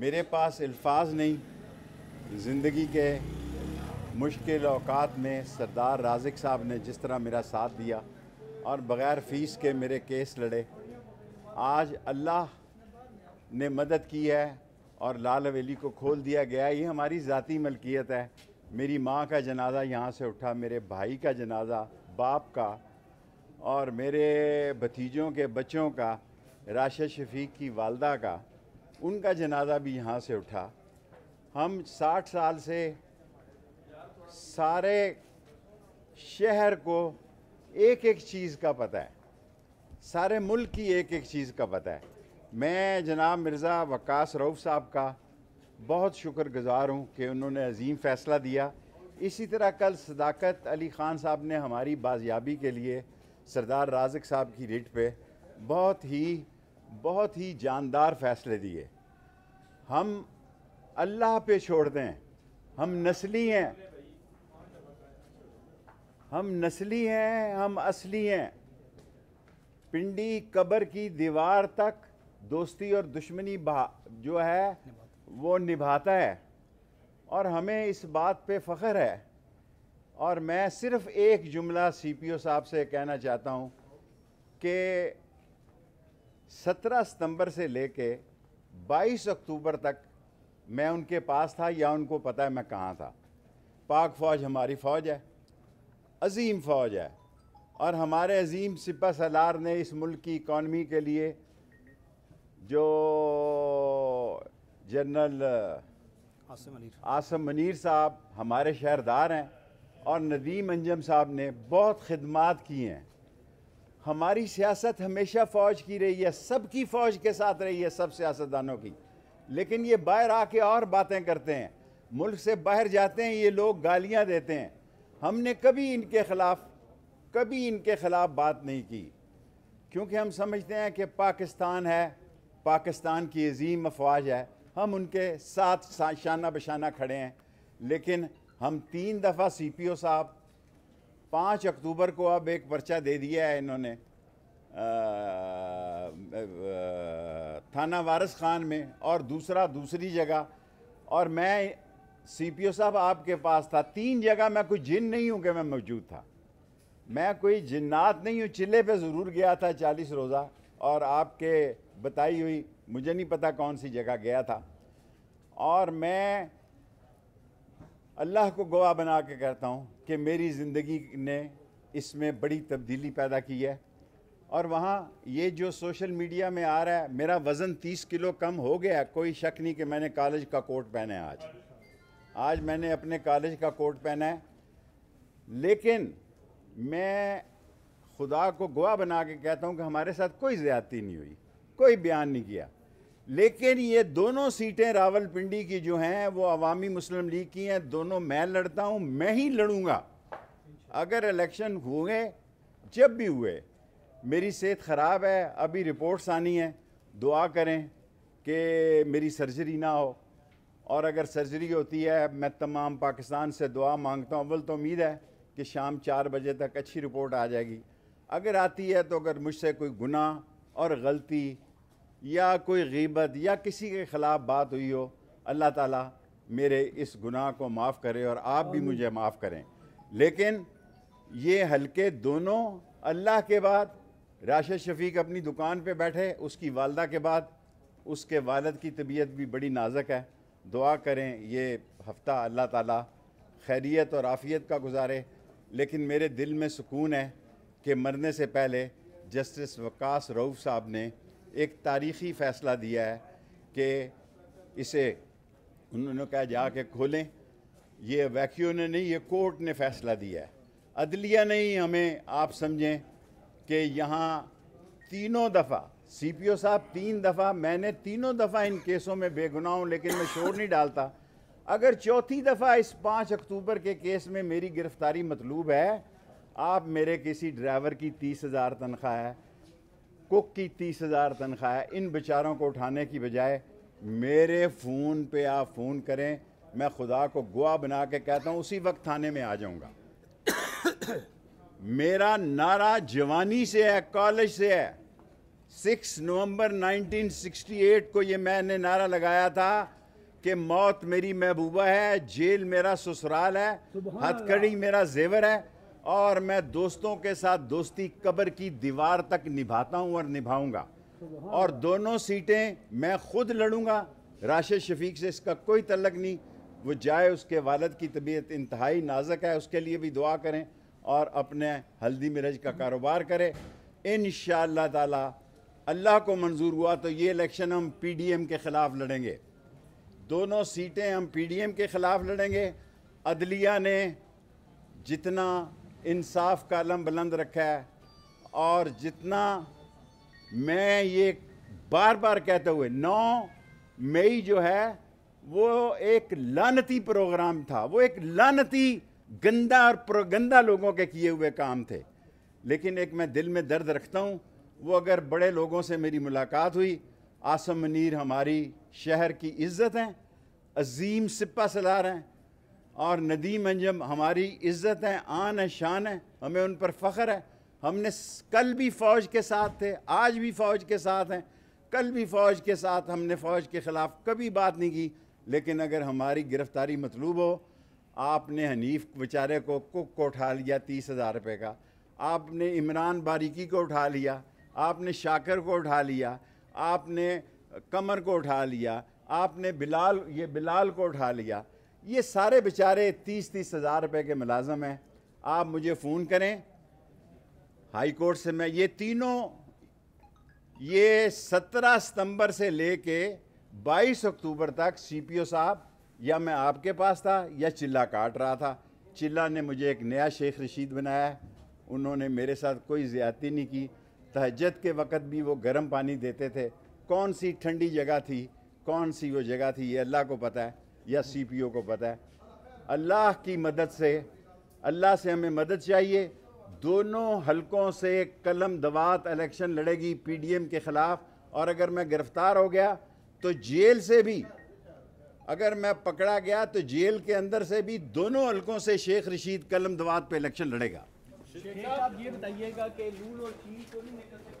मेरे पास अल्फाज नहीं ज़िंदगी के मुश्किल अवकात में सरदार राजिक साहब ने जिस तरह मेरा साथ दिया और बग़ैर फ़ीस के मेरे केस लड़े आज अल्लाह ने मदद की है और लाल हवेली को खोल दिया गया ये हमारी ज़ाती मलकियत है मेरी माँ का जनाजा यहाँ से उठा मेरे भाई का जनाजा बाप का और मेरे भतीजों के बच्चों का राशद शफीक की वालदा का उनका जनाजा भी यहाँ से उठा हम 60 साल से सारे शहर को एक एक चीज़ का पता है सारे मुल्क की एक एक चीज़ का पता है मैं जनाब मिर्ज़ा वक्स रऊफ़ साहब का बहुत शुक्र गुज़ार हूँ कि उन्होंने अजीम फ़ैसला दिया इसी तरह कल सदाकत अली ख़ान साहब ने हमारी बाजियाबी के लिए सरदार राजक साहब की रिट पे बहुत ही बहुत ही जानदार फैसले दिए हम अल्लाह पे छोड़ दें हम नस्ली हैं हम नस्ली हैं हम असली हैं पिंडी कब्र की दीवार तक दोस्ती और दुश्मनी जो है वो निभाता है और हमें इस बात पे फ़ख्र है और मैं सिर्फ़ एक जुमला सीपीओ साहब से कहना चाहता हूँ कि सत्रह सितंबर से लेके 22 अक्टूबर तक मैं उनके पास था या उनको पता है मैं कहाँ था पाक फ़ौज हमारी फ़ौज है अजीम फ़ौज है और हमारे अजीम सिपा सलार ने इस मुल्क की इकॉनमी के लिए जो जनरल आसम मनीर आसम मनीर साहब हमारे शहरदार हैं और नदीम अंजम साहब ने बहुत खदमात की हैं हमारी सियासत हमेशा फ़ौज की रही है सबकी फ़ौज के साथ रही है सब सियासतदानों की लेकिन ये बाहर आके और बातें करते हैं मुल्क से बाहर जाते हैं ये लोग गालियां देते हैं हमने कभी इनके ख़िलाफ़ कभी इनके ख़िलाफ़ बात नहीं की क्योंकि हम समझते हैं कि पाकिस्तान है पाकिस्तान की अजीम अफवाज है हम उनके साथ शाना बशाना खड़े हैं लेकिन हम तीन दफ़ा सी पी ओ साहब पाँच अक्टूबर को अब एक पर्चा दे दिया है इन्होंने थाना वारस खान में और दूसरा दूसरी जगह और मैं सीपीओ साहब आपके पास था तीन जगह मैं कोई जिन नहीं हूँ कि मैं मौजूद था मैं कोई जिन्नात नहीं हूँ चिल्ले पे ज़रूर गया था चालीस रोज़ा और आपके बताई हुई मुझे नहीं पता कौन सी जगह गया था और मैं अल्लाह को गवाह बना के कहता हूँ कि मेरी ज़िंदगी ने इसमें बड़ी तब्दीली पैदा की है और वहाँ ये जो सोशल मीडिया में आ रहा है मेरा वज़न तीस किलो कम हो गया कोई शक नहीं कि मैंने कॉलेज का कोट पहना है आज आज मैंने अपने कॉलेज का कोट पहना है लेकिन मैं खुदा को गवाह बना के कहता हूँ कि हमारे साथ कोई ज़्यादती नहीं हुई कोई बयान नहीं किया लेकिन ये दोनों सीटें रावलपिंडी की जो हैं वो अवामी मुस्लिम लीग की हैं दोनों मैं लड़ता हूँ मैं ही लड़ूँगा अगर इलेक्शन हुए जब भी हुए मेरी सेहत ख़राब है अभी रिपोर्ट्स आनी है दुआ करें कि मेरी सर्जरी ना हो और अगर सर्जरी होती है मैं तमाम पाकिस्तान से दुआ मांगता हूँ अव्वल तो उम्मीद है कि शाम चार बजे तक अच्छी रिपोर्ट आ जाएगी अगर आती है तो अगर मुझसे कोई गुनाह और गलती या कोई गीबत या किसी के ख़िलाफ़ बात हुई हो अल्लाह ताला मेरे इस गुनाह को माफ़ करे और आप भी मुझे माफ़ करें लेकिन ये हल्के दोनों अल्लाह के बाद राशिद शफीक अपनी दुकान पे बैठे उसकी वालदा के बाद उसके वालद की तबीयत भी बड़ी नाजुक है दुआ करें ये हफ़्ता अल्लाह ताला खैरियत और आफियत का गुजारे लेकिन मेरे दिल में सुकून है कि मरने से पहले जस्टिस वकास रऊफ़ साहब ने एक तारीखी फ़ैसला दिया है कि इसे उन्होंने कहा जा के खोलें ये वैक्यू ने नहीं ये कोर्ट ने फ़ैसला दिया है अदलिया नहीं हमें आप समझें कि यहाँ तीनों दफ़ा सीपीओ साहब तीन दफ़ा मैंने तीनों दफ़ा इन केसों में बेगुनाह हूँ लेकिन मैं शोर नहीं डालता अगर चौथी दफ़ा इस पाँच अक्टूबर के केस में मेरी गिरफ़्तारी मतलूब है आप मेरे किसी ड्राइवर की तीस हज़ार तनख्वाह है कुक की तीस हज़ार तनख्वाह है इन बेचारों को उठाने की बजाय मेरे फ़ोन पे आप फ़ोन करें मैं खुदा को गुआ बना के कहता हूँ उसी वक्त थाने में आ जाऊँगा मेरा नारा जवानी से है कॉलेज से है सिक्स नवंबर 1968 को ये मैंने नारा लगाया था कि मौत मेरी महबूबा है जेल मेरा ससुराल है हथकड़ी मेरा जेवर है और मैं दोस्तों के साथ दोस्ती कब्र की दीवार तक निभाता हूं और निभाऊंगा और दोनों सीटें मैं खुद लड़ूंगा राशिद शफीक से इसका कोई तलक नहीं वो जाए उसके वालद की तबीयत इंतहाई नाजक है उसके लिए भी दुआ करें और अपने हल्दी मिरज का कारोबार करें इन ताला अल्लाह को मंजूर हुआ तो ये इलेक्शन हम पीडीएम के ख़िलाफ़ लड़ेंगे दोनों सीटें हम पीडीएम के ख़िलाफ़ लड़ेंगे अदलिया ने जितना इंसाफ का आलम बुलंद रखा है और जितना मैं ये बार बार कहते हुए नौ मई जो है वो एक लानती प्रोग्राम था वो एक लानती गंदा और गंदा लोगों के किए हुए काम थे लेकिन एक मैं दिल में दर्द रखता हूँ वो अगर बड़े लोगों से मेरी मुलाकात हुई आसम मनीर हमारी शहर की इज्जत हैं अजीम सिपा सलार हैं और नदीम अंजम हमारी इज़्ज़त है आन है शान है हमें उन पर फ़ख्र है हमने कल भी फ़ौज के साथ थे आज भी फ़ौज के साथ हैं कल भी फ़ौज के साथ हमने फ़ौज के ख़िलाफ़ कभी बात नहीं की लेकिन अगर हमारी गिरफ़्तारी मतलूब हो आपने हनीफ बेचारे को कुक को उठा लिया तीस हज़ार रुपये का आपने इमरान बारीकी को उठा लिया आपने शाकर को उठा लिया आपने कमर को उठा लिया आपने बिलाल ये बिलाल को उठा लिया ये सारे बेचारे तीस तीस हज़ार रुपये के मुलाजम हैं आप मुझे फ़ोन करें हाई कोर्ट से मैं ये तीनों ये सत्रह सितंबर से ले कर बाईस अक्टूबर तक सीपीओ साहब या मैं आपके पास था या चिल्ला काट रहा था चिल्ला ने मुझे एक नया शेख रशीद बनाया उन्होंने मेरे साथ कोई ज़्यादती नहीं की तहजद के वक़्त भी वो गर्म पानी देते थे कौन सी ठंडी जगह थी कौन सी वो जगह थी ये अल्लाह को पता है या सीपीओ को पता है अल्लाह की मदद से अल्लाह से हमें मदद चाहिए दोनों हलकों से कलम दवात इलेक्शन लड़ेगी पीडीएम के ख़िलाफ़ और अगर मैं गिरफ़्तार हो गया तो जेल से भी अगर मैं पकड़ा गया तो जेल के अंदर से भी दोनों हलकों से शेख रशीद कलम दवात पे इलेक्शन लड़ेगा शेख साहब ये बताइएगा कि लूल और चीन को नहीं